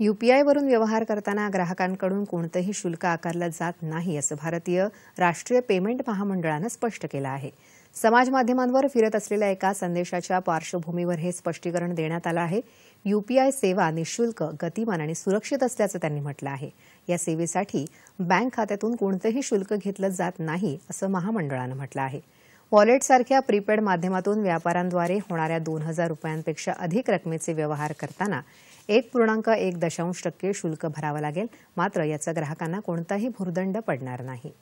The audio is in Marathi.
यूपीआयवरून व्यवहार करताना ग्राहकांकडून कोणतंही शुल्क आकारलं जात नाही असं भारतीय राष्ट्रीय पेमेंट महामंडळानं स्पष्ट केलं आहे समाज माध्यमांवर फिरत असलेल्या एका संदेशाच्या पार्श्वभूमीवर हे स्पष्टीकरण देण्यात आलं आहे यूपीआय सेवा निशुल्क गतिमान आणि सुरक्षित असल्याचं त्यांनी म्हटलं आहे या सेवेसाठी बँक खात्यातून कोणतंही शुल्क घेतलं जात नाही असं महामंडळानं म्हटलं आहे वॉलेटसारख्या प्रीपेड माध्यमातून व्यापाऱ्यांद्वारे होणाऱ्या दोन हजार रुपयांपेक्षा अधिक रकमेचे व्यवहार करताना एक पूर्णांक एक दशांश टक्के शुल्क भरावं लागेल मात्र याचा ग्राहकांना कोणताही भूर्दंड पडणार नाही